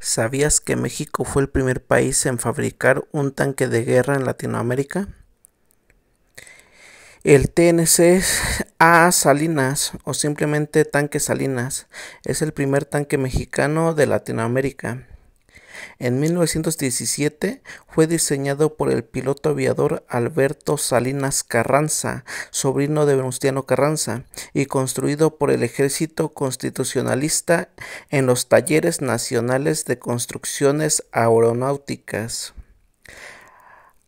¿Sabías que México fue el primer país en fabricar un tanque de guerra en Latinoamérica? El TNC A Salinas o simplemente tanque Salinas es el primer tanque mexicano de Latinoamérica. En 1917 fue diseñado por el piloto aviador Alberto Salinas Carranza, sobrino de Venustiano Carranza, y construido por el ejército constitucionalista en los talleres nacionales de construcciones aeronáuticas.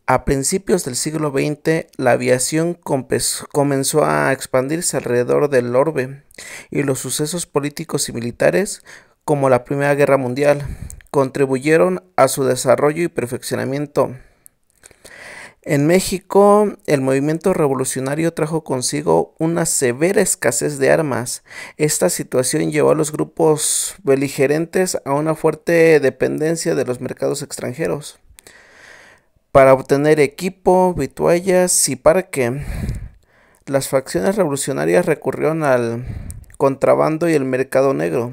A principios del siglo XX, la aviación comenzó a expandirse alrededor del orbe y los sucesos políticos y militares, como la Primera Guerra Mundial, contribuyeron a su desarrollo y perfeccionamiento. En México, el movimiento revolucionario trajo consigo una severa escasez de armas. Esta situación llevó a los grupos beligerentes a una fuerte dependencia de los mercados extranjeros para obtener equipo, vituallas y parque. Las facciones revolucionarias recurrieron al contrabando y el mercado negro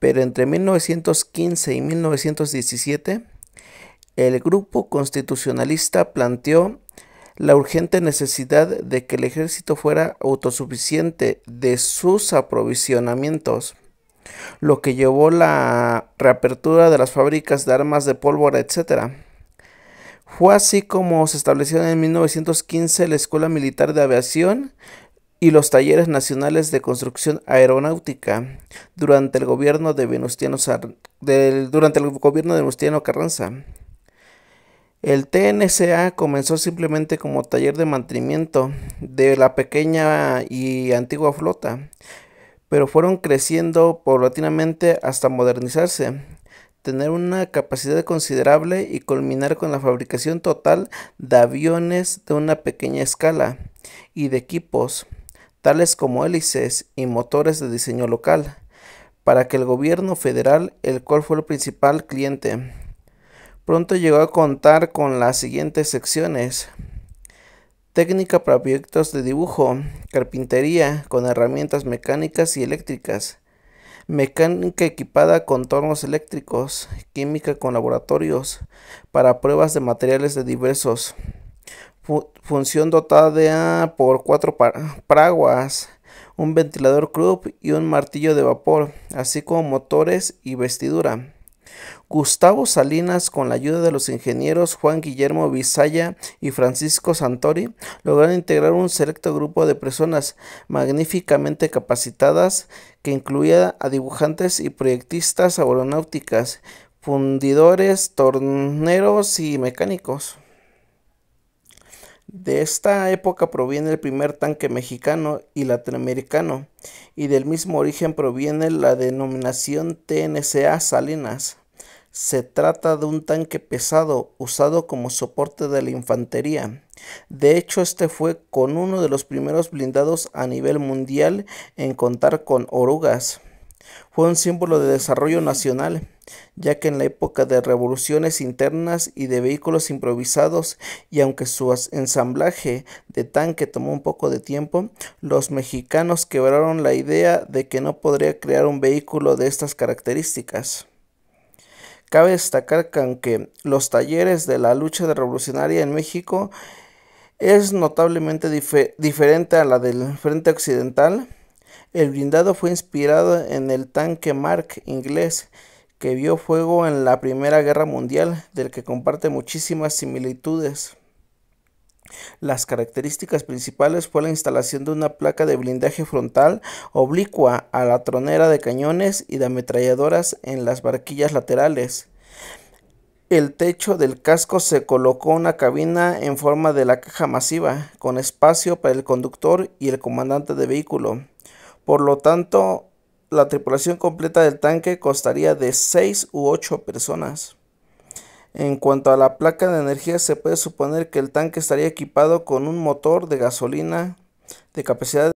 pero entre 1915 y 1917 el grupo constitucionalista planteó la urgente necesidad de que el ejército fuera autosuficiente de sus aprovisionamientos, lo que llevó la reapertura de las fábricas de armas de pólvora, etc. Fue así como se estableció en 1915 la Escuela Militar de Aviación y los talleres nacionales de construcción aeronáutica durante el gobierno de Venustiano, durante el gobierno de Venustiano Carranza. El TNCA comenzó simplemente como taller de mantenimiento de la pequeña y antigua flota, pero fueron creciendo paulatinamente hasta modernizarse, tener una capacidad considerable y culminar con la fabricación total de aviones de una pequeña escala y de equipos tales como hélices y motores de diseño local, para que el gobierno federal, el cual fue el principal cliente, pronto llegó a contar con las siguientes secciones. Técnica para proyectos de dibujo, carpintería con herramientas mecánicas y eléctricas, mecánica equipada con tornos eléctricos, química con laboratorios para pruebas de materiales de diversos función dotada por cuatro paraguas, un ventilador club y un martillo de vapor, así como motores y vestidura. Gustavo Salinas, con la ayuda de los ingenieros Juan Guillermo Visaya y Francisco Santori, lograron integrar un selecto grupo de personas magníficamente capacitadas que incluía a dibujantes y proyectistas aeronáuticas, fundidores, torneros y mecánicos. De esta época proviene el primer tanque mexicano y latinoamericano, y del mismo origen proviene la denominación TNCA Salinas. Se trata de un tanque pesado usado como soporte de la infantería. De hecho, este fue con uno de los primeros blindados a nivel mundial en contar con orugas. Fue un símbolo de desarrollo nacional ya que en la época de revoluciones internas y de vehículos improvisados, y aunque su ensamblaje de tanque tomó un poco de tiempo, los mexicanos quebraron la idea de que no podría crear un vehículo de estas características. Cabe destacar que aunque los talleres de la lucha revolucionaria en México es notablemente diferente a la del Frente Occidental, el blindado fue inspirado en el tanque Mark inglés que vio fuego en la Primera Guerra Mundial, del que comparte muchísimas similitudes. Las características principales fue la instalación de una placa de blindaje frontal oblicua a la tronera de cañones y de ametralladoras en las barquillas laterales. El techo del casco se colocó una cabina en forma de la caja masiva, con espacio para el conductor y el comandante de vehículo. Por lo tanto, la tripulación completa del tanque costaría de 6 u 8 personas. En cuanto a la placa de energía, se puede suponer que el tanque estaría equipado con un motor de gasolina de capacidad de